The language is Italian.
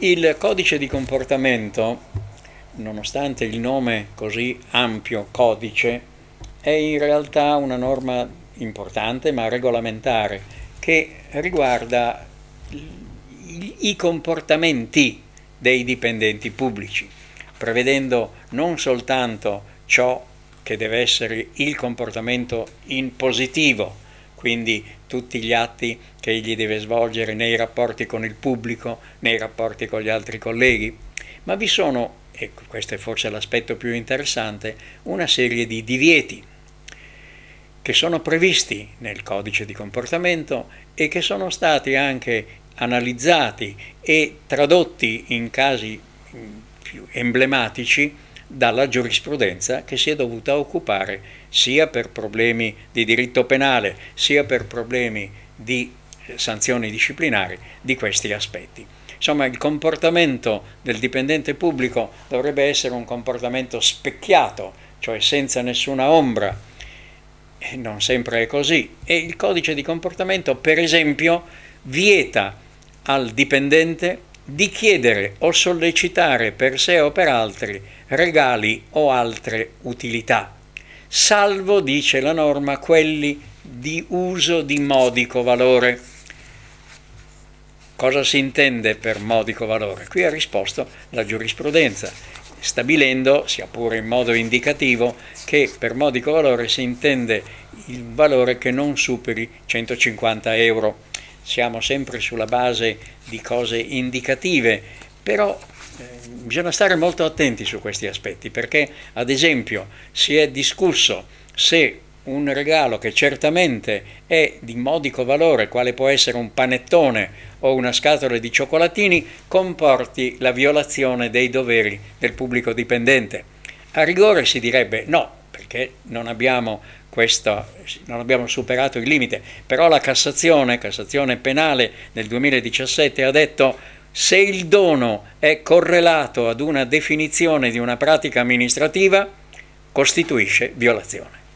Il codice di comportamento, nonostante il nome così ampio, codice, è in realtà una norma importante ma regolamentare che riguarda i comportamenti dei dipendenti pubblici prevedendo non soltanto ciò che deve essere il comportamento in positivo, quindi tutti gli atti che egli deve svolgere nei rapporti con il pubblico, nei rapporti con gli altri colleghi, ma vi sono, e questo è forse l'aspetto più interessante, una serie di divieti che sono previsti nel codice di comportamento e che sono stati anche analizzati e tradotti in casi più emblematici dalla giurisprudenza che si è dovuta occupare sia per problemi di diritto penale sia per problemi di eh, sanzioni disciplinari di questi aspetti. Insomma, il comportamento del dipendente pubblico dovrebbe essere un comportamento specchiato, cioè senza nessuna ombra. E non sempre è così. E il codice di comportamento, per esempio, vieta al dipendente di chiedere o sollecitare per sé o per altri regali o altre utilità, salvo, dice la norma, quelli di uso di modico valore. Cosa si intende per modico valore? Qui ha risposto la giurisprudenza, stabilendo, sia pure in modo indicativo, che per modico valore si intende il valore che non superi 150 euro siamo sempre sulla base di cose indicative, però eh, bisogna stare molto attenti su questi aspetti perché ad esempio si è discusso se un regalo che certamente è di modico valore, quale può essere un panettone o una scatola di cioccolatini, comporti la violazione dei doveri del pubblico dipendente. A rigore si direbbe no, perché non abbiamo, questo, non abbiamo superato il limite, però la Cassazione, Cassazione Penale nel 2017 ha detto se il dono è correlato ad una definizione di una pratica amministrativa costituisce violazione.